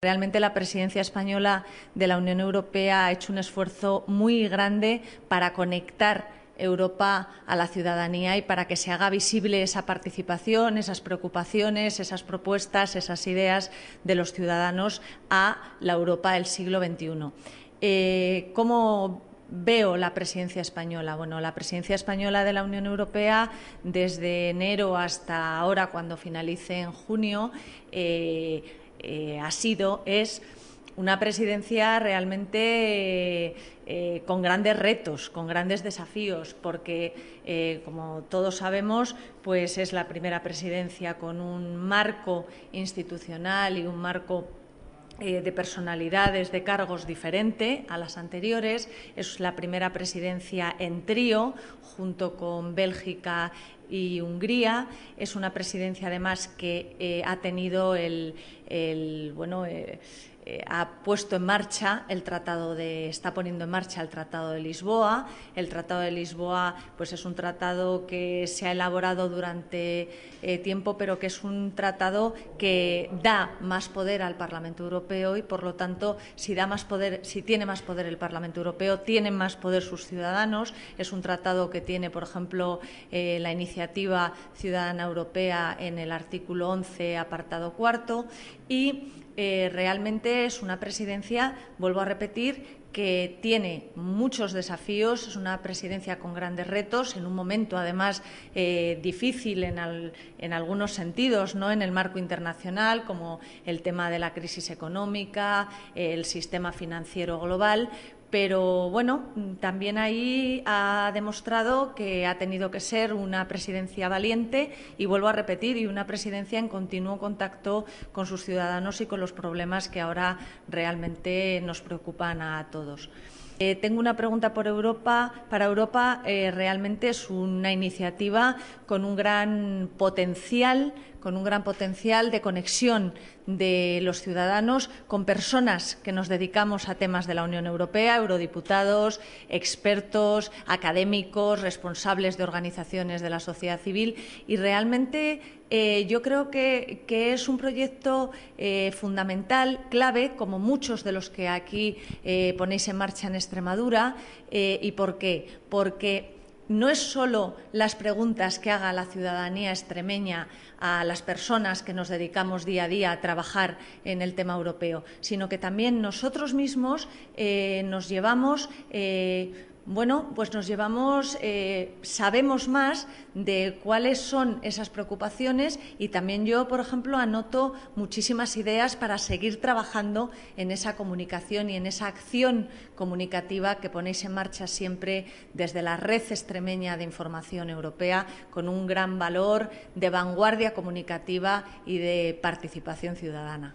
Realmente la presidencia española de la Unión Europea ha hecho un esfuerzo muy grande para conectar Europa a la ciudadanía y para que se haga visible esa participación, esas preocupaciones, esas propuestas, esas ideas de los ciudadanos a la Europa del siglo XXI. Eh, ¿Cómo veo la presidencia española? Bueno, la presidencia española de la Unión Europea desde enero hasta ahora, cuando finalice en junio, eh, eh, ha sido es una presidencia realmente eh, eh, con grandes retos, con grandes desafíos, porque, como todos sabemos, pues es la primera presidencia con un marco institucional y un marco de personalidades, de cargos diferente a las anteriores. Es la primera presidencia en trío, junto con Bélgica y Hungría. Es una presidencia, además, que ha tenido el el, bueno, eh, eh, ha puesto en marcha el tratado de está poniendo en marcha el tratado de Lisboa el tratado de Lisboa pues es un tratado que se ha elaborado durante eh, tiempo pero que es un tratado que da más poder al Parlamento Europeo y por lo tanto si da más poder si tiene más poder el Parlamento Europeo tienen más poder sus ciudadanos es un tratado que tiene por ejemplo la iniciativa ciudadana europea en el artículo 11 apartado cuarto y eh, realmente es una presidencia, vuelvo a repetir, que tiene muchos desafíos, es una presidencia con grandes retos, en un momento además eh, difícil en, en, algunos sentidos, ¿no? en el marco internacional, como el tema de la crisis económica, el sistema financiero global, pero bueno, también ahí ha demostrado que ha tenido que ser una presidencia valiente y vuelvo a repetir, y una presidencia en continuo contacto con sus ciudadanos y con los problemas que ahora realmente nos preocupan a todos. Eh, tengo una pregunta por Europa. Para Europa eh, realmente es una iniciativa con un gran potencial, con un gran potencial de conexión de los ciudadanos con personas que nos dedicamos a temas de la Unión Europea, eurodiputados, expertos, académicos, responsables de organizaciones de la sociedad civil y realmente eh, yo creo que, es un proyecto eh, fundamental, clave, como muchos de los que aquí eh, ponéis en marcha en Extremadura. ¿Y por qué? Porque no es solo las preguntas que haga la ciudadanía extremeña a las personas que nos dedicamos día a día a trabajar en el tema europeo, sino que también nosotros mismos nos llevamos bueno, pues nos llevamos, eh, sabemos más de cuáles son esas preocupaciones y también yo, por ejemplo, anoto muchísimas ideas para seguir trabajando en esa comunicación y en esa acción comunicativa que ponéis en marcha siempre desde la red extremeña de información europea con un gran valor de vanguardia comunicativa y de participación ciudadana.